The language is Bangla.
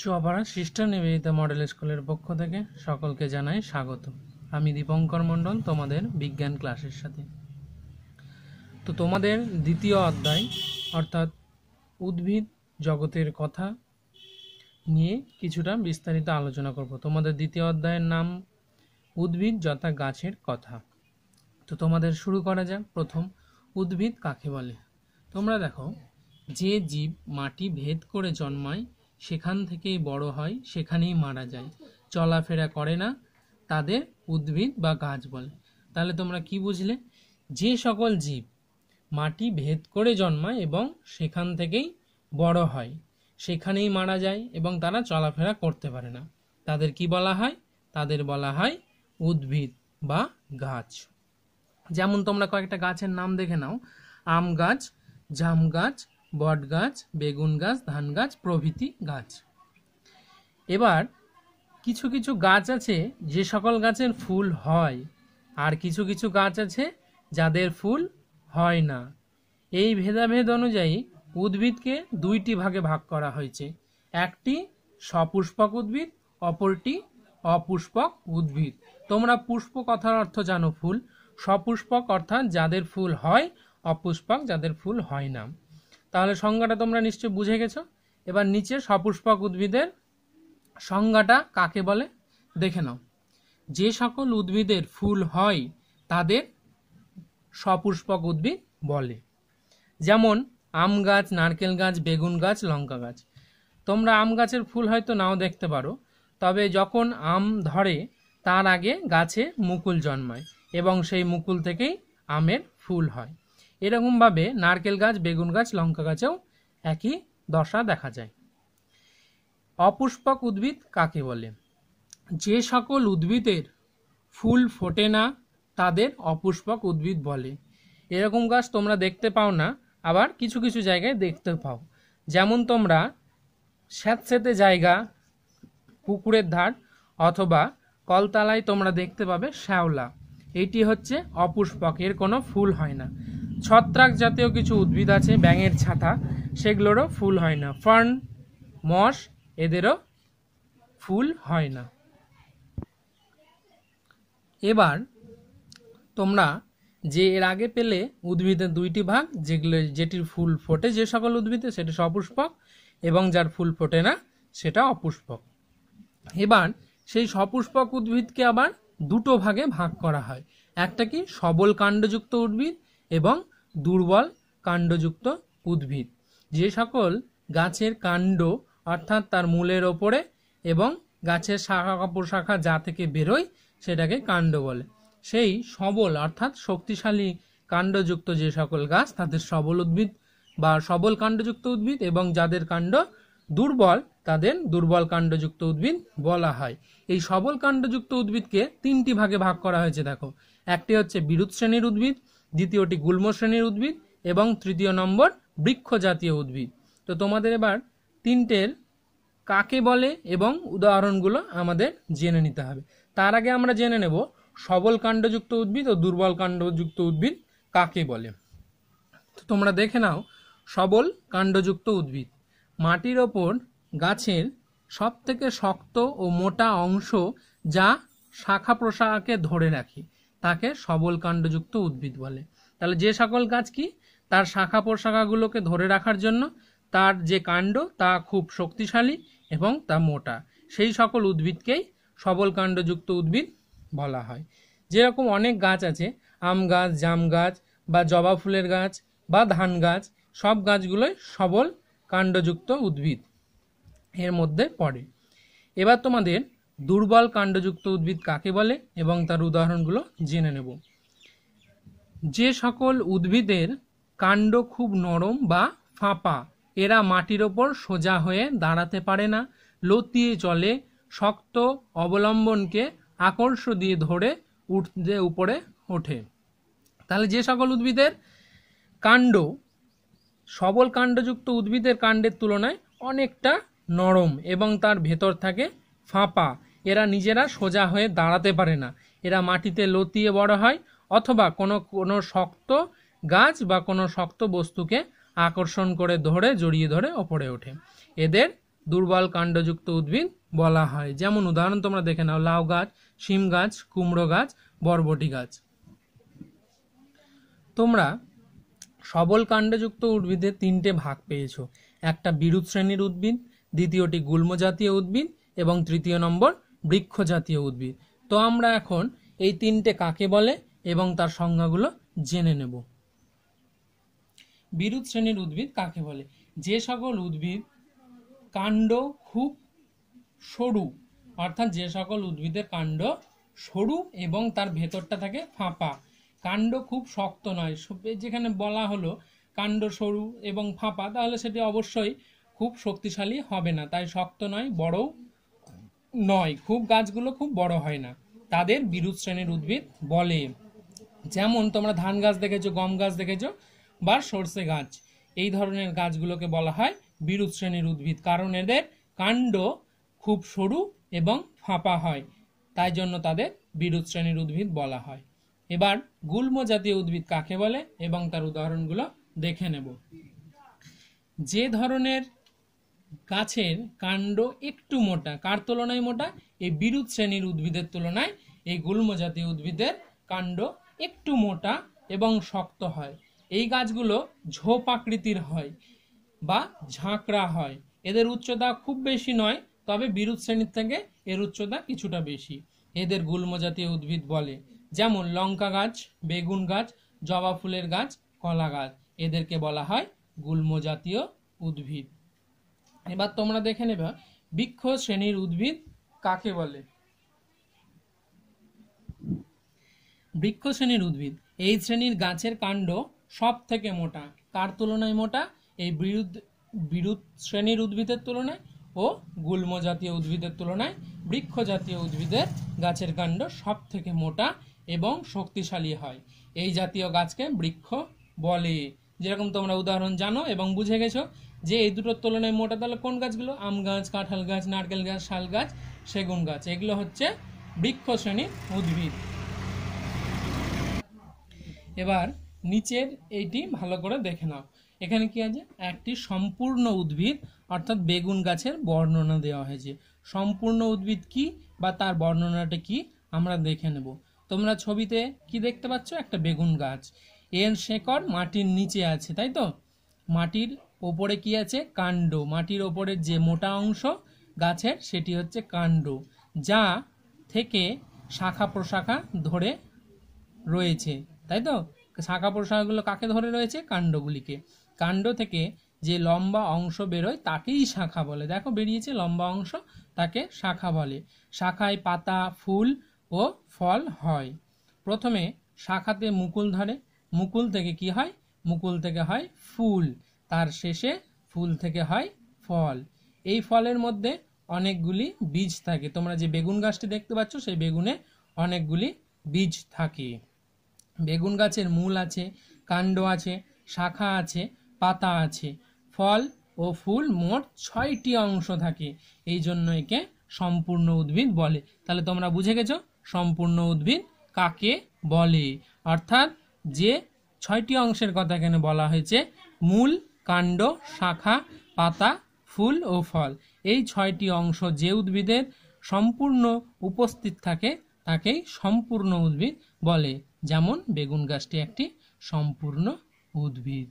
চুয়াপাড়া সিস্টার নিবেদিতা মডেল স্কুলের পক্ষ থেকে সকলকে জানাই স্বাগত আমি দীপঙ্কর মণ্ডল তোমাদের বিজ্ঞান ক্লাসের সাথে তো তোমাদের দ্বিতীয় অধ্যায় অর্থাৎ উদ্ভিদ জগতের কথা নিয়ে কিছুটা বিস্তারিত আলোচনা করব তোমাদের দ্বিতীয় অধ্যায়ের নাম উদ্ভিদ যথা গাছের কথা তো তোমাদের শুরু করা যাক প্রথম উদ্ভিদ কাকে বলে তোমরা দেখো যে জীব মাটি ভেদ করে জন্মায় সেখান থেকেই বড় হয় সেখানেই মারা যায় চলাফেরা করে না তাদের উদ্ভিদ বা গাছ বলে তাহলে তোমরা কি বুঝলে যে সকল জীব মাটি ভেদ করে জন্মায় এবং সেখান থেকেই বড় হয় সেখানেই মারা যায় এবং তারা চলাফেরা করতে পারে না তাদের কি বলা হয় তাদের বলা হয় উদ্ভিদ বা গাছ যেমন তোমরা কয়েকটা গাছের নাম দেখে নাও আম গাছ জাম গাছ বট গাছ বেগুন গাছ ধান গাছ প্রভৃতি গাছ এবার কিছু কিছু গাছ আছে যে সকল গাছের ফুল হয় আর কিছু কিছু গাছ আছে যাদের ফুল হয় না এই ভেদাভেদ অনুযায়ী উদ্ভিদকে দুইটি ভাগে ভাগ করা হয়েছে একটি সপুষ্পক উদ্ভিদ অপরটি অপুষ্পক উদ্ভিদ তোমরা পুষ্প কথার অর্থ জানো ফুল সপুষ্পক অর্থাৎ যাদের ফুল হয় অপুষ্পক যাদের ফুল হয় না তাহলে সংজ্ঞাটা তোমরা নিশ্চয় বুঝে গেছো এবার নিচে সপুষ্পক উদ্ভিদের সংজ্ঞাটা কাকে বলে দেখে নাও যে সকল উদ্ভিদের ফুল হয় তাদের সপুষ্পক উদ্ভিদ বলে যেমন আম গাছ নারকেল গাছ বেগুন গাছ লঙ্কা গাছ তোমরা আম গাছের ফুল হয়তো নাও দেখতে পারো তবে যখন আম ধরে তার আগে গাছে মুকুল জন্মায় এবং সেই মুকুল থেকেই আমের ফুল হয় এরকমভাবে নারকেল গাছ বেগুন গাছ লঙ্কা গাছেও একই দশা দেখা যায় অপুষ্পক উদ্ভিদ কাকে বলে যে সকল উদ্ভিদের ফুল ফোটে না তাদের অপুষ্পক উদ্ভিদ বলে এরকম গাছ তোমরা দেখতে পাও না আবার কিছু কিছু জায়গায় দেখতে পাও যেমন তোমরা স্যাঁতস্যাঁতে জায়গা পুকুরের ধার অথবা কলতালায় তোমরা দেখতে পাবে শ্যাওলা এটি হচ্ছে অপুষ্পক এর কোনো ফুল হয় না ছত্রাক জাতীয় কিছু উদ্ভিদ আছে ব্যাঙের ছাতা সেগুলোরও ফুল হয় না ফার্ন মশ এদেরও ফুল হয় না এবার তোমরা যে এর আগে পেলে উদ্ভিদের দুইটি ভাগ যেগুলো যেটির ফুল ফোটে যে সকল উদ্ভিদে সেটা সপুষ্পক এবং যার ফুল ফোটে না সেটা অপুষ্পক এবার সেই সপুষ্পক উদ্ভিদকে আবার দুটো ভাগে ভাগ করা হয় একটা কি সবল কাণ্ডযুক্ত উদ্ভিদ এবং দুর্বল কাণ্ডযুক্ত উদ্ভিদ যে সকল গাছের কাণ্ড অর্থাৎ তার মূলের ওপরে এবং গাছের শাখা কাপড় শাখা যা থেকে বেরোয় সেটাকে কাণ্ড বলে সেই সবল অর্থাৎ শক্তিশালী কাণ্ডযুক্ত যে সকল গাছ তাদের সবল উদ্ভিদ বা সবল কাণ্ডযুক্ত উদ্ভিদ এবং যাদের কাণ্ড দুর্বল তাদের দুর্বল কাণ্ডযুক্ত উদ্ভিদ বলা হয় এই সবল কাণ্ডযুক্ত উদ্ভিদকে তিনটি ভাগে ভাগ করা হয়েছে দেখো একটি হচ্ছে বিরুৎ শ্রেণীর উদ্ভিদ দ্বিতীয়টি গুল্ম শ্রেণীর উদ্ভিদ এবং তৃতীয় নম্বর বৃক্ষ জাতীয় উদ্ভিদ তো তোমাদের এবার তিনটের কাকে বলে এবং উদাহরণগুলো আমাদের জেনে নিতে হবে তার আগে আমরা জেনে নেব সবল কাণ্ডযুক্ত উদ্ভিদ ও দুর্বল কাণ্ডযুক্ত উদ্ভিদ কাকে বলে তো তোমরা দেখে নাও সবল কাণ্ডযুক্ত উদ্ভিদ মাটির ওপর গাছের সবথেকে শক্ত ও মোটা অংশ যা শাখা প্রশাখাকে ধরে রাখে তাকে সবল কাণ্ডযুক্ত উদ্ভিদ বলে তাহলে যে সকল গাছ কি তার শাখা প্রশাখাগুলোকে ধরে রাখার জন্য তার যে কাণ্ড তা খুব শক্তিশালী এবং তা মোটা সেই সকল উদ্ভিদকেই সবল কাণ্ডযুক্ত উদ্ভিদ বলা হয় যেরকম অনেক গাছ আছে আম গাছ জাম গাছ বা জবা ফুলের গাছ বা ধান গাছ সব গাছগুলোই সবল কাণ্ডযুক্ত উদ্ভিদ এর মধ্যে পড়ে এবার তোমাদের দুর্বল কাণ্ডযুক্ত উদ্ভিদ কাকে বলে এবং তার উদাহরণগুলো জেনে নেব যে সকল উদ্ভিদের কাণ্ড খুব নরম বা ফাঁপা এরা মাটির ওপর সোজা হয়ে দাঁড়াতে পারে না লতিয়ে চলে শক্ত অবলম্বনকে আকর্ষ দিয়ে ধরে উঠতে উপরে ওঠে তাহলে যে সকল উদ্ভিদের কাণ্ড সবল কাণ্ডযুক্ত উদ্ভিদের কাণ্ডের তুলনায় অনেকটা নরম এবং তার ভেতর থাকে ফাঁপা এরা নিজেরা সোজা হয়ে দাঁড়াতে পারে না এরা মাটিতে লতিয়ে বড় হয় অথবা কোনো কোনো শক্ত গাছ বা কোনো শক্ত বস্তুকে আকর্ষণ করে ধরে জড়িয়ে ধরে ওপরে ওঠে এদের দুর্বল কাণ্ডযুক্ত উদ্ভিদ বলা হয় যেমন উদাহরণ তোমরা দেখে নাও লাউ গাছ শিম গাছ কুমড়ো গাছ বরবটি গাছ তোমরা সবল কাণ্ডযুক্ত উদ্ভিদে তিনটে ভাগ পেয়েছ একটা বিরুৎ শ্রেণীর উদ্ভিদ দ্বিতীয়টি গুল্মজাতীয় উদ্ভিদ এবং তৃতীয় নম্বর বৃক্ষ জাতীয় উদ্ভিদ তো আমরা এখন এই তিনটে কাকে বলে এবং তার সংজ্ঞাগুলো জেনে নেব বিরুদ্ধ শ্রেণীর উদ্ভিদ কাকে বলে যে সকল উদ্ভিদ কাণ্ড খুব সরু অর্থাৎ যে সকল উদ্ভিদের কাণ্ড সরু এবং তার ভেতরটা থাকে ফাঁপা কাণ্ড খুব শক্ত নয় যেখানে বলা হলো কাণ্ড সরু এবং ফাঁপা তাহলে সেটি অবশ্যই খুব শক্তিশালী হবে না তাই শক্ত নয় বড়ও নয় খুব গাছগুলো খুব বড় হয় না তাদের বিরুদ্ধ শ্রেণীর উদ্ভিদ বলে যেমন তোমরা ধান গাছ দেখেছো গম গাছ দেখেছো বা সর্ষে গাছ এই ধরনের গাছগুলোকে বলা হয় বিরুৎ শ্রেণীর উদ্ভিদ কারণ এদের কাণ্ড খুব সরু এবং ফাঁপা হয় তাই জন্য তাদের বিরুৎ শ্রেণীর উদ্ভিদ বলা হয় এবার গুল্ম জাতীয় উদ্ভিদ কাকে বলে এবং তার উদাহরণগুলো দেখে নেব যে ধরনের গাছের কাণ্ড একটু মোটা কার তুলনায় মোটা এই বিরুৎ শ্রেণীর উদ্ভিদের তুলনায় এই গুল্মজাতীয় উদ্ভিদের কাণ্ড একটু মোটা এবং শক্ত হয় এই গাছগুলো ঝোপ আকৃতির হয় বা ঝাঁকড়া হয় এদের উচ্চতা খুব বেশি নয় তবে বিরুৎ শ্রেণীর থেকে এর উচ্চতা কিছুটা বেশি এদের গুল্মজাতীয় উদ্ভিদ বলে যেমন লঙ্কা গাছ বেগুন গাছ জবা ফুলের গাছ কলা গাছ এদেরকে বলা হয় গুল্মজাতীয় উদ্ভিদ এবার তোমরা দেখে নেবা বৃক্ষ শ্রেণীর উদ্ভিদ কাকে বলে বৃক্ষ শ্রেণীর উদ্ভিদ এই শ্রেণীর গাছের কাণ্ড সব থেকে মোটা কার তুলনায় মোটা এই বিরুদ্ধ বিরুদ্ধ শ্রেণীর উদ্ভিদের তুলনায় ও গুল্ম জাতীয় উদ্ভিদের তুলনায় বৃক্ষ জাতীয় উদ্ভিদের গাছের কাণ্ড সব থেকে মোটা এবং শক্তিশালী হয় এই জাতীয় গাছকে বৃক্ষ বলে যেরকম তোমরা উদাহরণ জানো এবং বুঝে গেছো যে এই দুটোর তুলনায় মোটা তাহলে কোন গাছগুলো আম গাছ কাঁঠাল গাছ নারকেল গাছ শাল গাছ সেগুন গাছ এগুলো হচ্ছে বৃক্ষ শ্রেণীর উদ্ভিদ এবার নিচের এইটি ভালো করে দেখে নাও এখানে কি আছে একটি সম্পূর্ণ উদ্ভিদ অর্থাৎ বেগুন গাছের বর্ণনা দেওয়া হয়েছে সম্পূর্ণ উদ্ভিদ কি বা তার বর্ণনাটা কি আমরা দেখে নেব তোমরা ছবিতে কি দেখতে পাচ্ছ একটা বেগুন গাছ এর শেকড় মাটির নিচে আছে তাই তো মাটির ওপরে কি আছে কাণ্ড মাটির ওপরের যে মোটা অংশ গাছের সেটি হচ্ছে কাণ্ড যা থেকে শাখা প্রশাখা ধরে রয়েছে তাই তো শাখা প্রশাখাগুলো কাকে ধরে রয়েছে কাণ্ডগুলিকে কাণ্ড থেকে যে লম্বা অংশ বেরোয় তাকেই শাখা বলে দেখো বেরিয়েছে লম্বা অংশ তাকে শাখা বলে শাখায় পাতা ফুল ও ফল হয় প্রথমে শাখাতে মুকুল ধরে মুকুল থেকে কি হয় মুকুল থেকে হয় ফুল তার শেষে ফুল থেকে হয় ফল এই ফলের মধ্যে অনেকগুলি বীজ থাকে তোমরা যে বেগুন গাছটি দেখতে পাচ্ছ সেই বেগুনে অনেকগুলি বীজ থাকে বেগুন গাছের মূল আছে কাণ্ড আছে শাখা আছে পাতা আছে ফল ও ফুল মোট ছয়টি অংশ থাকে এই জন্য একে সম্পূর্ণ উদ্ভিদ বলে তাহলে তোমরা বুঝে গেছো সম্পূর্ণ উদ্ভিদ কাকে বলে অর্থাৎ যে ছয়টি অংশের কথা এখানে বলা হয়েছে মূল কাণ্ড শাখা পাতা ফুল ও ফল এই ছয়টি অংশ যে উদ্ভিদের সম্পূর্ণ উপস্থিত থাকে তাকেই সম্পূর্ণ উদ্ভিদ বলে যেমন বেগুন গাছটি একটি সম্পূর্ণ উদ্ভিদ